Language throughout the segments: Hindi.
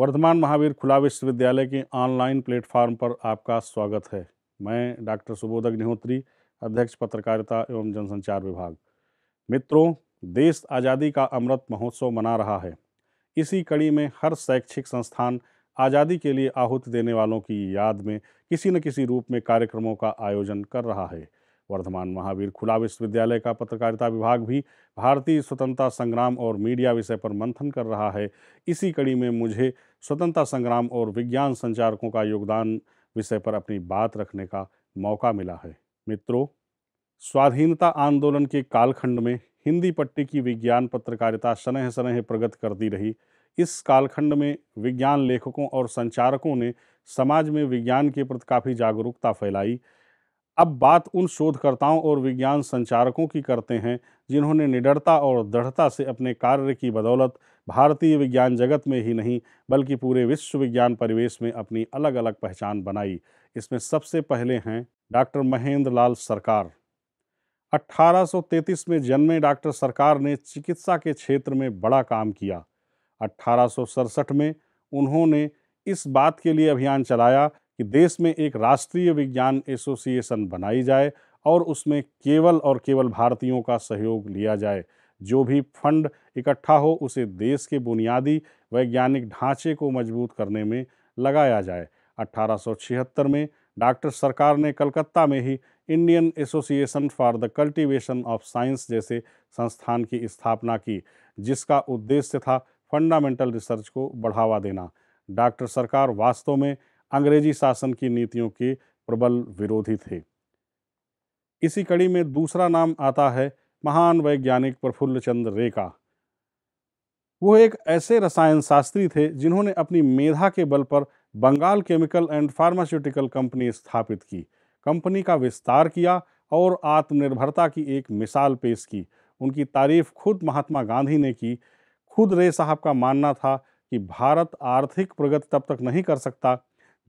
वर्धमान महावीर खुला विश्वविद्यालय के ऑनलाइन प्लेटफॉर्म पर आपका स्वागत है मैं डॉक्टर सुबोध अग्निहोत्री अध्यक्ष पत्रकारिता एवं जनसंचार विभाग मित्रों देश आज़ादी का अमृत महोत्सव मना रहा है इसी कड़ी में हर शैक्षिक संस्थान आज़ादी के लिए आहुति देने वालों की याद में किसी न किसी रूप में कार्यक्रमों का आयोजन कर रहा है वर्धमान महावीर खुला विश्वविद्यालय का पत्रकारिता विभाग भी भारतीय स्वतंत्रता संग्राम और मीडिया विषय पर मंथन कर रहा है इसी कड़ी में मुझे स्वतंत्रता संग्राम और विज्ञान संचारकों का योगदान विषय पर अपनी बात रखने का मौका मिला है मित्रों स्वाधीनता आंदोलन के कालखंड में हिंदी पट्टी की विज्ञान पत्रकारिता शनह शनह प्रगत करती रही इस कालखंड में विज्ञान लेखकों और संचारकों ने समाज में विज्ञान के प्रति काफ़ी जागरूकता फैलाई अब बात उन शोधकर्ताओं और विज्ञान संचारकों की करते हैं जिन्होंने निडरता और दृढ़ता से अपने कार्य की बदौलत भारतीय विज्ञान जगत में ही नहीं बल्कि पूरे विश्व विज्ञान परिवेश में अपनी अलग अलग पहचान बनाई इसमें सबसे पहले हैं डॉक्टर महेंद्र लाल सरकार 1833 में जन्मे डॉक्टर सरकार ने चिकित्सा के क्षेत्र में बड़ा काम किया अट्ठारह में उन्होंने इस बात के लिए अभियान चलाया कि देश में एक राष्ट्रीय विज्ञान एसोसिएशन बनाई जाए और उसमें केवल और केवल भारतीयों का सहयोग लिया जाए जो भी फंड इकट्ठा हो उसे देश के बुनियादी वैज्ञानिक ढांचे को मजबूत करने में लगाया जाए 1876 में डॉक्टर सरकार ने कलकत्ता में ही Indian Association for the Cultivation of Science जैसे संस्थान की स्थापना की जिसका उद्देश्य था फंडामेंटल रिसर्च को बढ़ावा देना डॉक्टर सरकार वास्तव में अंग्रेजी शासन की नीतियों के प्रबल विरोधी थे इसी कड़ी में दूसरा नाम आता है महान वैज्ञानिक प्रफुल्ल चंद्र रे का वो एक ऐसे रसायन शास्त्री थे जिन्होंने अपनी मेधा के बल पर Bengal chemical and pharmaceutical company स्थापित की कंपनी का विस्तार किया और आत्मनिर्भरता की एक मिसाल पेश की उनकी तारीफ खुद महात्मा गांधी ने की खुद रे साहब का मानना था कि भारत आर्थिक प्रगति तब तक नहीं कर सकता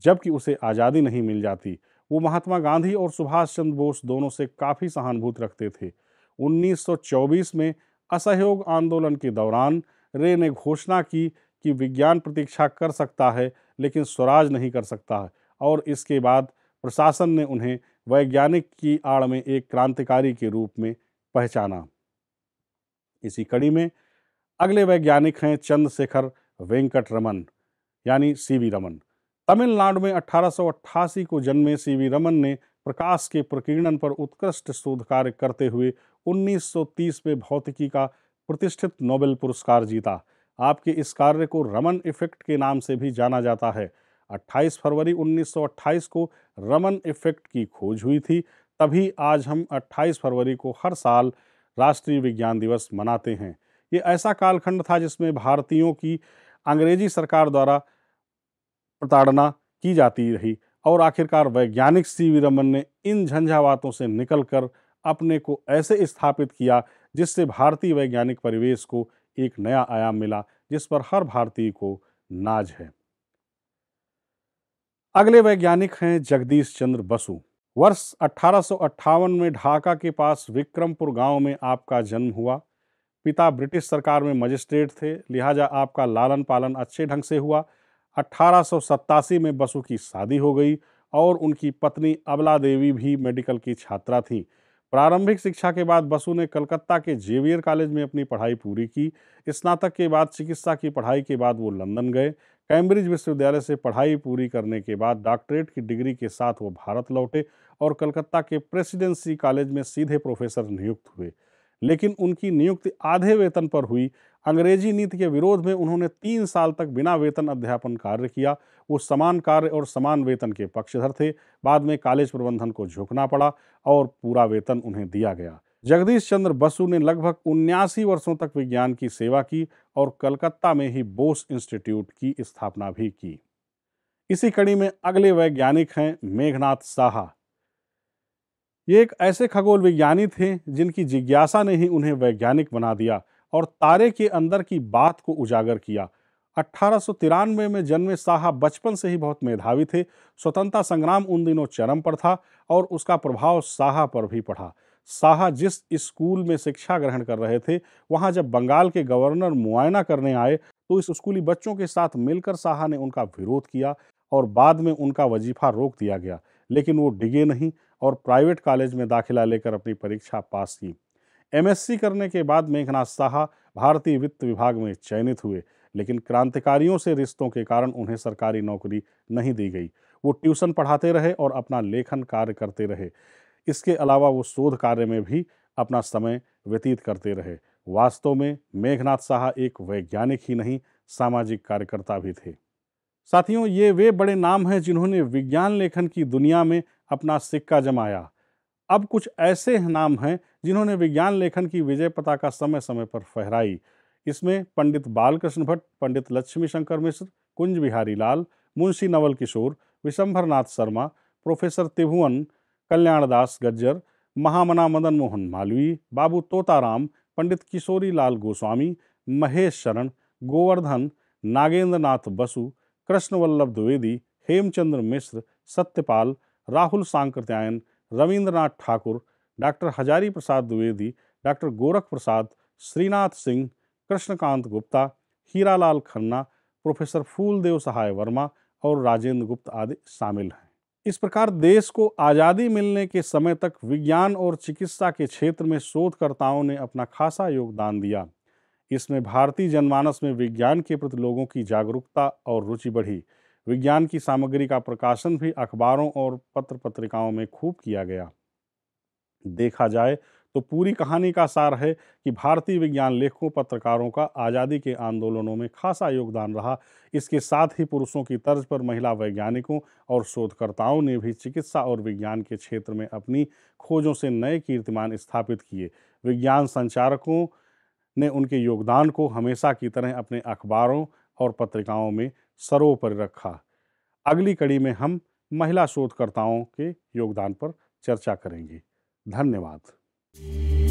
जबकि उसे आज़ादी नहीं मिल जाती वो महात्मा गांधी और सुभाष चंद्र बोस दोनों से काफ़ी सहानुभूति रखते थे 1924 में असहयोग आंदोलन के दौरान रे ने घोषणा की कि विज्ञान प्रतीक्षा कर सकता है लेकिन स्वराज नहीं कर सकता है और इसके बाद प्रशासन ने उन्हें वैज्ञानिक की आड़ में एक क्रांतिकारी के रूप में पहचाना इसी कड़ी में अगले वैज्ञानिक हैं चंद्रशेखर वेंकट रमन यानी सी वी रमन तमिलनाडु में 1888 को जन्मे सी वी रमन ने प्रकाश के प्रकीर्णन पर उत्कृष्ट शोध कार्य करते हुए 1930 में भौतिकी का प्रतिष्ठित नोबेल पुरस्कार जीता आपके इस कार्य को रमन इफेक्ट के नाम से भी जाना जाता है 28 फरवरी 1928 को रमन इफेक्ट की खोज हुई थी तभी आज हम 28 फरवरी को हर साल राष्ट्रीय विज्ञान दिवस मनाते हैं ये ऐसा कालखंड था जिसमें भारतीयों की अंग्रेजी सरकार द्वारा प्रताड़ना की जाती रही और आखिरकार वैज्ञानिक सी वी रमन ने इन झंझावातों से निकलकर अपने को ऐसे स्थापित किया जिससे भारतीय वैज्ञानिक परिवेश को एक नया आयाम मिला जिस पर हर भारतीय को नाज है अगले वैज्ञानिक हैं जगदीश चंद्र बसु वर्ष अट्ठारह में ढाका के पास विक्रमपुर गांव में आपका जन्म हुआ पिता ब्रिटिश सरकार में मजिस्ट्रेट थे लिहाजा आपका लालन पालन अच्छे ढंग से हुआ अट्ठारह में बसु की शादी हो गई और उनकी पत्नी अबला देवी भी मेडिकल की छात्रा थी प्रारंभिक शिक्षा के बाद बसु ने कलकत्ता के जेवियर कॉलेज में अपनी पढ़ाई पूरी की स्नातक के बाद चिकित्सा की पढ़ाई के बाद वो लंदन गए कैम्ब्रिज विश्वविद्यालय से पढ़ाई पूरी करने के बाद डॉक्टरेट की डिग्री के साथ वो भारत लौटे और कलकत्ता के प्रेसिडेंसी कॉलेज में सीधे प्रोफेसर नियुक्त हुए लेकिन उनकी नियुक्ति आधे वेतन पर हुई अंग्रेजी नीति के विरोध में उन्होंने तीन साल तक बिना वेतन अध्यापन कार्य किया वो समान कार्य और समान वेतन के पक्षधर थे बाद में कॉलेज प्रबंधन को झुकना पड़ा और पूरा वेतन उन्हें दिया गया जगदीश चंद्र बसु ने लगभग उन्यासी वर्षों तक विज्ञान की सेवा की और कलकत्ता में ही बोस इंस्टीट्यूट की स्थापना भी की इसी कड़ी में अगले वैज्ञानिक हैं मेघनाथ साहा ये एक ऐसे खगोल विज्ञानी थे जिनकी जिज्ञासा ने ही उन्हें वैज्ञानिक बना दिया और तारे के अंदर की बात को उजागर किया अट्ठारह में जन्मे साहा बचपन से ही बहुत मेधावी थे स्वतंत्रता संग्राम उन दिनों चरम पर था और उसका प्रभाव साहा पर भी पड़ा साहा जिस स्कूल में शिक्षा ग्रहण कर रहे थे वहां जब बंगाल के गवर्नर मुआयना करने आए तो इस स्कूली बच्चों के साथ मिलकर साहा ने उनका विरोध किया और बाद में उनका वजीफा रोक दिया गया लेकिन वो डिगे नहीं और प्राइवेट कॉलेज में दाखिला लेकर अपनी परीक्षा पास की एमएससी करने के बाद मेघनाथ साहा भारतीय वित्त विभाग में चयनित हुए लेकिन क्रांतिकारियों से रिश्तों के कारण उन्हें सरकारी नौकरी नहीं दी गई वो ट्यूशन पढ़ाते रहे और अपना लेखन कार्य करते रहे इसके अलावा वो शोध कार्य में भी अपना समय व्यतीत करते रहे वास्तव में मेघनाथ साहा एक वैज्ञानिक ही नहीं सामाजिक कार्यकर्ता भी थे साथियों ये वे बड़े नाम हैं जिन्होंने विज्ञान लेखन की दुनिया में अपना सिक्का जमाया अब कुछ ऐसे नाम हैं जिन्होंने विज्ञान लेखन की विजय पताका समय समय पर फहराई इसमें Pandit Balkrishna Bhatt Pandit Lakshmi Shankar Mishra Kunj Bihari Lal Munshi Naval Kishore Vishambharnath Sharma professor Tribhuvan Kalyandas Gajjar Mahamana Madan Mohan Malaviya Babu Totaram Pandit Kishori Lal Goswami Mahesh Sharan Govardhan Nagendra Nath Basu Krishna Vallabh Dwivedi Hemchandra Mishra Satyapal Rahul Sankrityayan Rabindranath Thakur doctor Hazari Prasad Dwivedi doctor Gorakh Prasad Shrinath Singh Krishnakant Gupta Hiralal Khanna professor Phooldev Sahay Verma और राजेंद्र गुप्त आदि शामिल हैं इस प्रकार देश को आज़ादी मिलने के समय तक विज्ञान और चिकित्सा के क्षेत्र में शोधकर्ताओं ने अपना खासा योगदान दिया इसमें भारतीय जनमानस में विज्ञान के प्रति लोगों की जागरूकता और रुचि बढ़ी विज्ञान की सामग्री का प्रकाशन भी अखबारों और पत्र पत्रिकाओं में खूब किया गया देखा जाए तो पूरी कहानी का सार है कि भारतीय विज्ञान लेखकों पत्रकारों का आज़ादी के आंदोलनों में खासा योगदान रहा इसके साथ ही पुरुषों की तर्ज पर महिला वैज्ञानिकों और शोधकर्ताओं ने भी चिकित्सा और विज्ञान के क्षेत्र में अपनी खोजों से नए कीर्तिमान स्थापित किए विज्ञान संचारकों ने उनके योगदान को हमेशा की तरह अपने अखबारों और पत्रिकाओं में सर्वोपरि रखा अगली कड़ी में हम महिला शोधकर्ताओं के योगदान पर चर्चा करेंगे धन्यवाद